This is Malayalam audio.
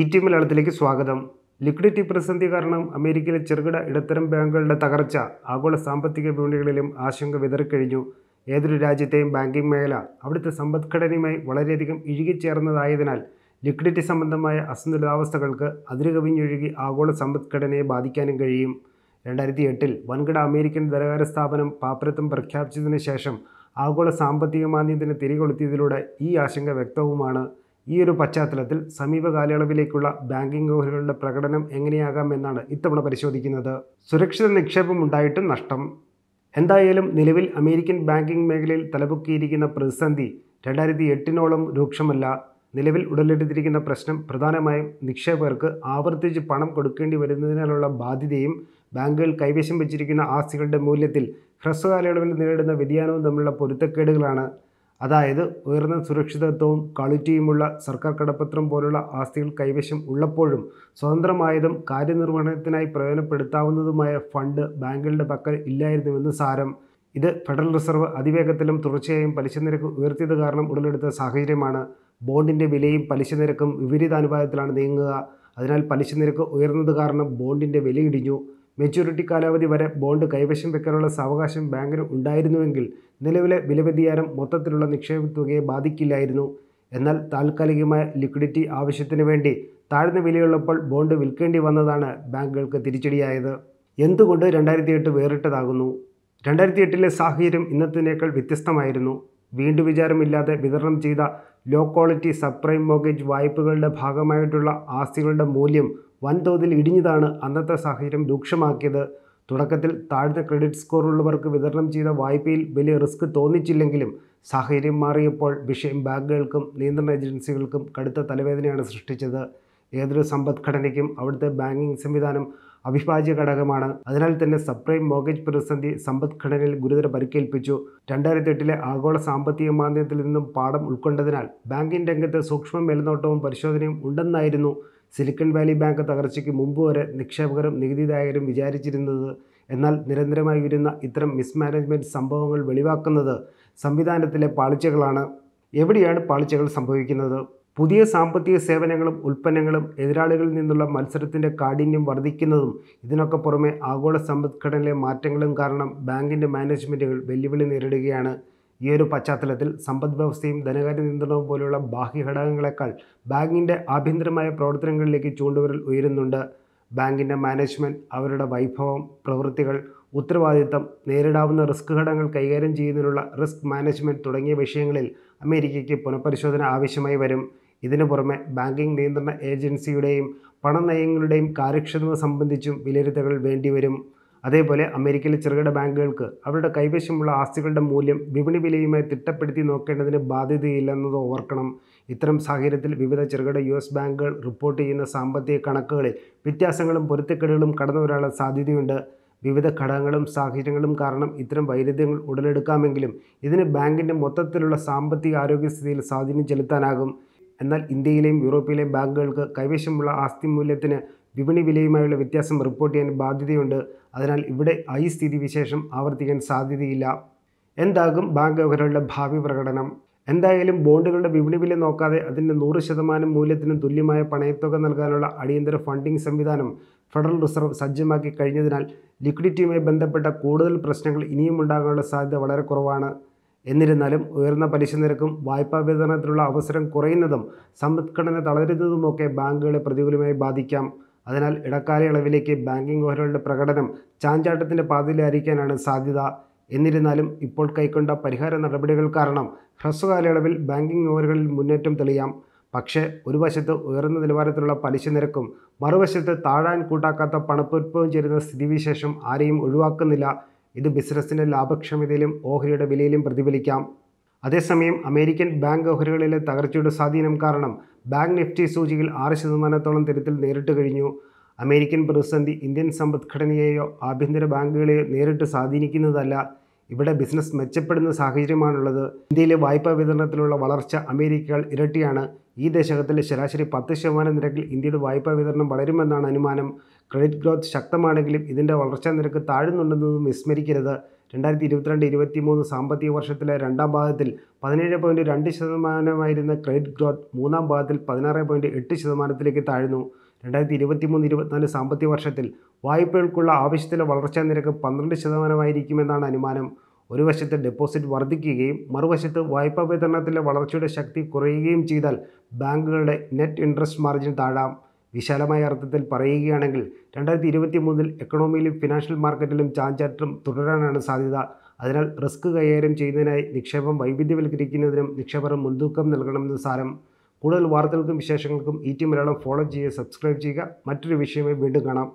ഇ ടി മലയാളത്തിലേക്ക് സ്വാഗതം ലിക്വിഡിറ്റി പ്രതിസന്ധി കാരണം അമേരിക്കയിലെ ചെറുകിട ഇടത്തരം ബാങ്കുകളുടെ തകർച്ച ആഗോള സാമ്പത്തിക വിപണികളിലും ആശങ്ക വിതറിക്കഴിഞ്ഞു ഏതൊരു രാജ്യത്തെയും ബാങ്കിംഗ് മേഖല അവിടുത്തെ സമ്പദ്ഘടനയുമായി വളരെയധികം ഇഴുകിച്ചേർന്നതായതിനാൽ ലിക്വിഡിറ്റി സംബന്ധമായ അസന്തുലിതാവസ്ഥകൾക്ക് അതിരുകവിഞ്ഞൊഴുകി ആഗോള സമ്പദ്ഘടനയെ ബാധിക്കാനും കഴിയും രണ്ടായിരത്തി എട്ടിൽ വൻകിട അമേരിക്കൻ ധനകാര സ്ഥാപനം പാപ്പരത്വം പ്രഖ്യാപിച്ചതിന് ശേഷം ആഗോള സാമ്പത്തിക മാന്ദ്യത്തിന് തിരികൊളുത്തിയതിലൂടെ ഈ ആശങ്ക വ്യക്തവുമാണ് ഈ ഒരു പശ്ചാത്തലത്തിൽ സമീപ കാലയളവിലേക്കുള്ള ബാങ്കിംഗ് ഓഹരികളുടെ പ്രകടനം എങ്ങനെയാകാം എന്നാണ് ഇത്തവണ പരിശോധിക്കുന്നത് സുരക്ഷിത നിക്ഷേപം ഉണ്ടായിട്ടും നഷ്ടം എന്തായാലും നിലവിൽ അമേരിക്കൻ ബാങ്കിംഗ് മേഖലയിൽ തലപൊക്കിയിരിക്കുന്ന പ്രതിസന്ധി രണ്ടായിരത്തി എട്ടിനോളം രൂക്ഷമല്ല നിലവിൽ ഉടലെടുത്തിരിക്കുന്ന പ്രശ്നം പ്രധാനമായും നിക്ഷേപകർക്ക് ആവർത്തിച്ച് പണം കൊടുക്കേണ്ടി വരുന്നതിനാലുള്ള ബാധ്യതയും ബാങ്കുകൾ കൈവശം വെച്ചിരിക്കുന്ന ആസ്തികളുടെ മൂല്യത്തിൽ ഹ്രസ്വകാലയളവിൽ നേരിടുന്ന വ്യതിയാനവും തമ്മിലുള്ള പൊരുത്തക്കേടുകളാണ് അതായത് ഉയർന്ന സുരക്ഷിതത്വവും ക്വാളിറ്റിയുമുള്ള സർക്കാർ കടപ്പത്രം പോലുള്ള ആസ്തികൾ കൈവശം ഉള്ളപ്പോഴും സ്വതന്ത്രമായതും കാര്യനിർവഹണത്തിനായി പ്രയോജനപ്പെടുത്താവുന്നതുമായ ഫണ്ട് ബാങ്കുകളുടെ പക്കൽ ഇല്ലായിരുന്നുവെന്ന് സാരം ഇത് ഫെഡറൽ റിസർവ് അതിവേഗത്തിലും തുടർച്ചയായും പലിശ നിരക്ക് ഉയർത്തിയത് കാരണം ഉടലെടുത്ത സാഹചര്യമാണ് ബോണ്ടിൻ്റെ വിലയും പലിശ നിരക്കും വിപരീതാനുപാതത്തിലാണ് നീങ്ങുക അതിനാൽ പലിശ നിരക്ക് ഉയർന്നത് കാരണം ബോണ്ടിൻ്റെ വില ഇടിഞ്ഞു മെച്യൂരിറ്റി കാലാവധി വരെ ബോണ്ട് കൈവശം വെക്കാനുള്ള സാവകാശം ബാങ്കിന് ഉണ്ടായിരുന്നുവെങ്കിൽ നിലവിലെ വിലവ്യതിയാനം മൊത്തത്തിലുള്ള നിക്ഷേപ തുകയെ ബാധിക്കില്ലായിരുന്നു എന്നാൽ താൽക്കാലികമായ ലിക്വിഡിറ്റി ആവശ്യത്തിന് വേണ്ടി താഴ്ന്ന വിലയുള്ളപ്പോൾ ബോണ്ട് വിൽക്കേണ്ടി വന്നതാണ് ബാങ്കുകൾക്ക് തിരിച്ചടിയായത് എന്തുകൊണ്ട് രണ്ടായിരത്തി എട്ട് വേറിട്ടതാകുന്നു രണ്ടായിരത്തി എട്ടിലെ സാഹചര്യം ഇന്നത്തിനേക്കാൾ വ്യത്യസ്തമായിരുന്നു വീണ്ടും വിചാരമില്ലാതെ വിതരണം ചെയ്ത ലോ ക്വാളിറ്റി സബ്പ്രൈം മോഗേജ് വായ്പകളുടെ ഭാഗമായിട്ടുള്ള ആസ്തികളുടെ മൂല്യം വൻതോതിൽ ഇടിഞ്ഞതാണ് അന്നത്തെ സാഹചര്യം രൂക്ഷമാക്കിയത് തുടക്കത്തിൽ താഴ്ന്ന ക്രെഡിറ്റ് സ്കോറുള്ളവർക്ക് വിതരണം ചെയ്ത വായ്പയിൽ വലിയ റിസ്ക് തോന്നിച്ചില്ലെങ്കിലും സാഹചര്യം മാറിയപ്പോൾ വിഷയം ബാങ്കുകൾക്കും നിയന്ത്രണ ഏജൻസികൾക്കും കടുത്ത തലവേദനയാണ് സൃഷ്ടിച്ചത് ഏതൊരു സമ്പദ്ഘടനയ്ക്കും അവിടുത്തെ ബാങ്കിംഗ് സംവിധാനം അവിഭാജ്യ ഘടകമാണ് അതിനാൽ തന്നെ സപ്രൈം മോഗേജ് പ്രതിസന്ധി സമ്പദ്ഘടനയിൽ ഗുരുതര പരിക്കേൽപ്പിച്ചു രണ്ടായിരത്തി എട്ടിലെ ആഗോള സാമ്പത്തിക മാന്ദ്യത്തിൽ നിന്നും പാഠം ഉൾക്കൊണ്ടതിനാൽ ബാങ്കിംഗ് രംഗത്ത് സൂക്ഷ്മ മേൽനോട്ടവും പരിശോധനയും ഉണ്ടെന്നായിരുന്നു സിലിക്കൺ വാലി ബാങ്ക് തകർച്ചയ്ക്ക് മുമ്പ് വരെ നിക്ഷേപകരും നികുതിദായകരും വിചാരിച്ചിരുന്നത് എന്നാൽ നിരന്തരമായി വരുന്ന ഇത്തരം മിസ്മാനേജ്മെൻറ്റ് സംഭവങ്ങൾ വെളിവാക്കുന്നത് സംവിധാനത്തിലെ പാളിച്ചകളാണ് എവിടെയാണ് പാളിച്ചകൾ സംഭവിക്കുന്നത് പുതിയ സാമ്പത്തിക സേവനങ്ങളും ഉൽപ്പന്നങ്ങളും എതിരാളികളിൽ നിന്നുള്ള മത്സരത്തിൻ്റെ കാഠിന്യം വർദ്ധിക്കുന്നതും ഇതിനൊക്കെ പുറമെ ആഗോള സമ്പദ്ഘടനയിലെ മാറ്റങ്ങളും കാരണം ബാങ്കിൻ്റെ മാനേജ്മെൻറ്റുകൾ വെല്ലുവിളി നേരിടുകയാണ് ഈ ഒരു പശ്ചാത്തലത്തിൽ സമ്പദ് വ്യവസ്ഥയും ധനകാര്യ നിയന്ത്രണവും പോലെയുള്ള ബാഹ്യ ഘടകങ്ങളെക്കാൾ ബാങ്കിൻ്റെ ആഭ്യന്തരമായ പ്രവർത്തനങ്ങളിലേക്ക് ചൂണ്ടുവരൽ ഉയരുന്നുണ്ട് ബാങ്കിൻ്റെ മാനേജ്മെൻറ്റ് അവരുടെ വൈഭവം പ്രവൃത്തികൾ ഉത്തരവാദിത്തം നേരിടാവുന്ന റിസ്ക് ഘടകങ്ങൾ കൈകാര്യം ചെയ്യുന്നതിനുള്ള റിസ്ക് മാനേജ്മെൻറ്റ് തുടങ്ങിയ വിഷയങ്ങളിൽ അമേരിക്കയ്ക്ക് പുനഃപരിശോധന ആവശ്യമായി വരും ഇതിനു പുറമെ ബാങ്കിംഗ് നിയന്ത്രണ ഏജൻസിയുടെയും പണനയങ്ങളുടെയും കാര്യക്ഷമത സംബന്ധിച്ചും വിലയിരുത്തലുകൾ വേണ്ടിവരും അതേപോലെ അമേരിക്കയിലെ ചെറുകിട ബാങ്കുകൾക്ക് അവരുടെ കൈവശമുള്ള ആസ്തികളുടെ മൂല്യം വിപണി വിലയുമായി തിട്ടപ്പെടുത്തി നോക്കേണ്ടതിന് ബാധ്യതയില്ലെന്നത് ഓർക്കണം ഇത്തരം സാഹചര്യത്തിൽ വിവിധ ചെറുകിട യു എസ് ബാങ്കുകൾ റിപ്പോർട്ട് ചെയ്യുന്ന സാമ്പത്തിക കണക്കുകളിൽ വ്യത്യാസങ്ങളും പൊരുത്തക്കെടുകളും കടന്നു വരാനുള്ള സാധ്യതയുണ്ട് വിവിധ ഘടകങ്ങളും സാഹചര്യങ്ങളും കാരണം ഇത്തരം വൈരുദ്ധ്യങ്ങൾ ഉടലെടുക്കാമെങ്കിലും ഇതിന് ബാങ്കിൻ്റെ മൊത്തത്തിലുള്ള സാമ്പത്തിക ആരോഗ്യസ്ഥിതിയിൽ സ്വാധീനം ചെലുത്താനാകും എന്നാൽ ഇന്ത്യയിലെയും യൂറോപ്പിലെയും ബാങ്കുകൾക്ക് കൈവശമുള്ള ആസ്തി മൂല്യത്തിന് വിപണി വിലയുമായുള്ള വ്യത്യാസം റിപ്പോർട്ട് ചെയ്യാൻ ബാധ്യതയുണ്ട് അതിനാൽ ഇവിടെ ഐ സ്ഥിതിവിശേഷം ആവർത്തിക്കാൻ സാധ്യതയില്ല എന്താകും ബാങ്ക് ഓഹരികളുടെ ഭാവി പ്രകടനം എന്തായാലും ബോണ്ടുകളുടെ വിപണി വില നോക്കാതെ അതിൻ്റെ നൂറ് ശതമാനം മൂല്യത്തിന് തുല്യമായ പണയത്തുക നൽകാനുള്ള അടിയന്തര ഫണ്ടിംഗ് സംവിധാനം ഫെഡറൽ റിസർവ് സജ്ജമാക്കി കഴിഞ്ഞതിനാൽ ലിക്വിഡിറ്റിയുമായി ബന്ധപ്പെട്ട കൂടുതൽ പ്രശ്നങ്ങൾ ഇനിയും ഉണ്ടാകാനുള്ള സാധ്യത വളരെ കുറവാണ് എന്നിരുന്നാലും ഉയർന്ന പലിശ നിരക്കും വായ്പാ വിതരണത്തിനുള്ള അവസരം കുറയുന്നതും സമ്പദ്ഘടന തളരുന്നതുമൊക്കെ ബാങ്കുകളെ പ്രതികൂലമായി ബാധിക്കാം അതിനാൽ ഇടക്കാലയളവിലേക്ക് ബാങ്കിംഗ് ഓഹരികളുടെ പ്രകടനം ചാഞ്ചാട്ടത്തിൻ്റെ പാതയിലായിരിക്കാനാണ് സാധ്യത എന്നിരുന്നാലും ഇപ്പോൾ കൈക്കൊണ്ട പരിഹാര നടപടികൾ കാരണം ഹ്രസ്വകാലയളവിൽ ബാങ്കിംഗ് ഓഹരികളിൽ മുന്നേറ്റം തെളിയാം പക്ഷേ ഒരു വശത്ത് ഉയർന്ന നിലവാരത്തിലുള്ള പലിശ നിരക്കും മറുവശത്ത് താഴാൻ കൂട്ടാക്കാത്ത പണപ്പെരുപ്പവും ചേരുന്ന സ്ഥിതിവിശേഷം ആരെയും ഒഴിവാക്കുന്നില്ല ഇത് ബിസിനസ്സിൻ്റെ ലാഭക്ഷമതയിലും ഓഹരിയുടെ വിലയിലും പ്രതിഫലിക്കാം അതേസമയം അമേരിക്കൻ ബാങ്ക് ഓഹരികളിലെ തകർച്ചയുടെ സ്വാധീനം കാരണം ബാങ്ക് നിഫ്റ്റി സൂചികയിൽ ആറ് ശതമാനത്തോളം തിരുത്തിൽ നേരിട്ട് കഴിഞ്ഞു അമേരിക്കൻ പ്രതിസന്ധി ഇന്ത്യൻ സമ്പദ്ഘടനയെയോ ആഭ്യന്തര ബാങ്കുകളെയോ നേരിട്ട് സ്വാധീനിക്കുന്നതല്ല ഇവിടെ ബിസിനസ് മെച്ചപ്പെടുന്ന സാഹചര്യമാണുള്ളത് ഇന്ത്യയിലെ വായ്പാ വിതരണത്തിലുള്ള വളർച്ച അമേരിക്കകൾ ഇരട്ടിയാണ് ഈ ദശകത്തിലെ ശരാശരി പത്ത് ശതമാനം നിരക്കിൽ ഇന്ത്യയുടെ വായ്പാ വിതരണം വളരുമെന്നാണ് അനുമാനം ക്രെഡിറ്റ് ഗ്രോത്ത് ശക്തമാണെങ്കിലും ഇതിൻ്റെ വളർച്ചാ നിരക്ക് താഴുന്നുണ്ടെന്നതും വിസ്മരിക്കരുത് രണ്ടായിരത്തി ഇരുപത്തിരണ്ട് ഇരുപത്തി മൂന്ന് സാമ്പത്തിക വർഷത്തിലെ രണ്ടാം ഭാഗത്തിൽ പതിനേഴ് പോയിൻറ്റ് രണ്ട് ശതമാനമായിരുന്ന ക്രെഡിറ്റ് ഗ്രോത്ത് മൂന്നാം ഭാഗത്തിൽ പതിനാറ് പോയിൻറ്റ് എട്ട് ശതമാനത്തിലേക്ക് താഴ്ന്നു രണ്ടായിരത്തി ഇരുപത്തി മൂന്ന് ഇരുപത്തിനാല് സാമ്പത്തിക വർഷത്തിൽ വായ്പകൾക്കുള്ള ആവശ്യത്തിലെ വളർച്ചാ നിരക്ക് പന്ത്രണ്ട് ശതമാനമായിരിക്കുമെന്നാണ് അനുമാനം ഒരു വശത്ത് ഡെപ്പോസിറ്റ് വർദ്ധിക്കുകയും മറുവശത്ത് വായ്പാ വിതരണത്തിലെ വളർച്ചയുടെ ശക്തി കുറയുകയും ചെയ്താൽ ബാങ്കുകളുടെ നെറ്റ് ഇൻട്രസ്റ്റ് മാർജിൻ താഴാം വിശാലമായ അർത്ഥത്തിൽ പറയുകയാണെങ്കിൽ രണ്ടായിരത്തി ഇരുപത്തി മൂന്നിൽ എക്കണോമിയിലും ഫിനാൻഷ്യൽ മാർക്കറ്റിലും ചാഞ്ചാറ്റം തുടരാനാണ് സാധ്യത അതിനാൽ റിസ്ക് കൈകാര്യം ചെയ്യുന്നതിനായി നിക്ഷേപം വൈവിധ്യവൽക്കരിക്കുന്നതിനും നിക്ഷേപർ മുൻതൂക്കം നൽകണമെന്ന് സാരം കൂടുതൽ വാർത്തകൾക്കും വിശേഷങ്ങൾക്കും E e T Malayalam follow ചെയ്യുക സബ്സ്ക്രൈബ് ചെയ്യുക മറ്റൊരു വിഷയമായി വീണ്ടും കാണാം